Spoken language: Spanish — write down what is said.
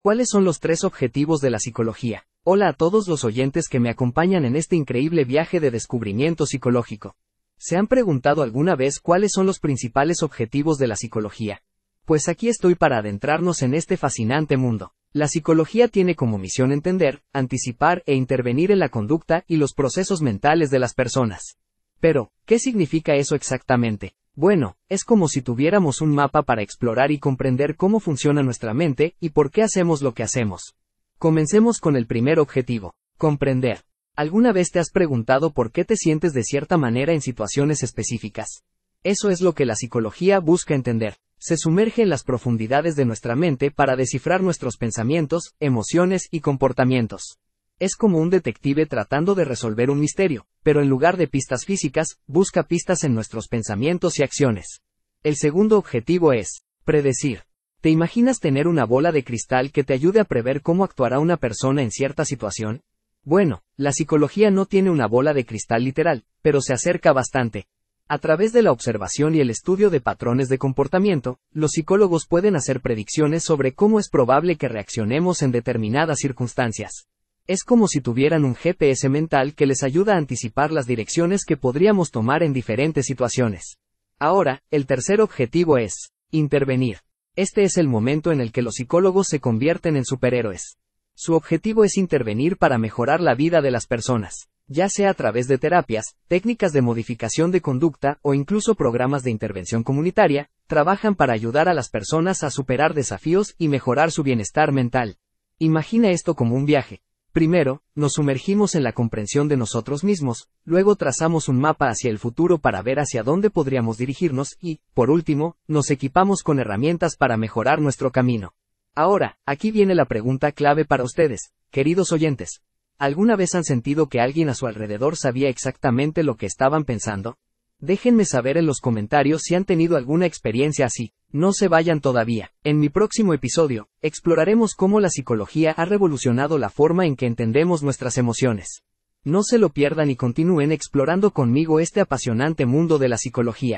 ¿Cuáles son los tres objetivos de la psicología? Hola a todos los oyentes que me acompañan en este increíble viaje de descubrimiento psicológico. ¿Se han preguntado alguna vez cuáles son los principales objetivos de la psicología? Pues aquí estoy para adentrarnos en este fascinante mundo. La psicología tiene como misión entender, anticipar e intervenir en la conducta y los procesos mentales de las personas. Pero, ¿qué significa eso exactamente? Bueno, es como si tuviéramos un mapa para explorar y comprender cómo funciona nuestra mente y por qué hacemos lo que hacemos. Comencemos con el primer objetivo, comprender. ¿Alguna vez te has preguntado por qué te sientes de cierta manera en situaciones específicas? Eso es lo que la psicología busca entender. Se sumerge en las profundidades de nuestra mente para descifrar nuestros pensamientos, emociones y comportamientos es como un detective tratando de resolver un misterio, pero en lugar de pistas físicas, busca pistas en nuestros pensamientos y acciones. El segundo objetivo es, predecir. ¿Te imaginas tener una bola de cristal que te ayude a prever cómo actuará una persona en cierta situación? Bueno, la psicología no tiene una bola de cristal literal, pero se acerca bastante. A través de la observación y el estudio de patrones de comportamiento, los psicólogos pueden hacer predicciones sobre cómo es probable que reaccionemos en determinadas circunstancias. Es como si tuvieran un GPS mental que les ayuda a anticipar las direcciones que podríamos tomar en diferentes situaciones. Ahora, el tercer objetivo es, intervenir. Este es el momento en el que los psicólogos se convierten en superhéroes. Su objetivo es intervenir para mejorar la vida de las personas, ya sea a través de terapias, técnicas de modificación de conducta o incluso programas de intervención comunitaria, trabajan para ayudar a las personas a superar desafíos y mejorar su bienestar mental. Imagina esto como un viaje, Primero, nos sumergimos en la comprensión de nosotros mismos, luego trazamos un mapa hacia el futuro para ver hacia dónde podríamos dirigirnos y, por último, nos equipamos con herramientas para mejorar nuestro camino. Ahora, aquí viene la pregunta clave para ustedes, queridos oyentes. ¿Alguna vez han sentido que alguien a su alrededor sabía exactamente lo que estaban pensando? Déjenme saber en los comentarios si han tenido alguna experiencia así. No se vayan todavía. En mi próximo episodio, exploraremos cómo la psicología ha revolucionado la forma en que entendemos nuestras emociones. No se lo pierdan y continúen explorando conmigo este apasionante mundo de la psicología.